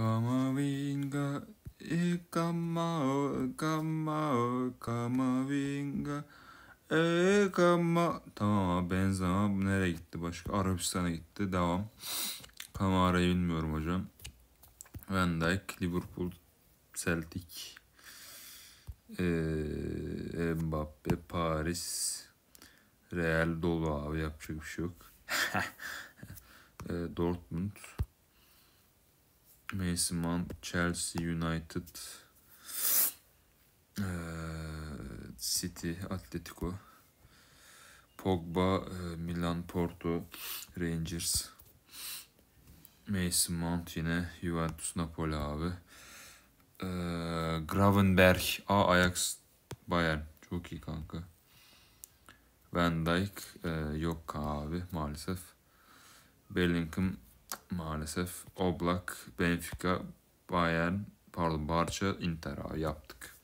Kamavinga, e kama, kama, kamavinga, e kama. Tamam abi benzemem. Nereye gitti başka? Arabistan'a gitti. Devam. Kamara'yı bilmiyorum hocam. Van Dijk, Liverpool, Celtic, ee, Mbappe, Paris, Real dolu abi yapacak bir şey yok. E, Dortmund, Mason Mount, Chelsea United, City, Atletico, Pogba, Milan, Porto, Rangers, Mason Mount yine Juventus, Napoli abi. Ee, Gravenberg, A, Ajax, Bayern. Çok iyi kanka. Van Dijk e, yok abi maalesef. Bellingham maalesef Oblak, Benfica, Bayern, pardon Barça, Inter abi yaptık.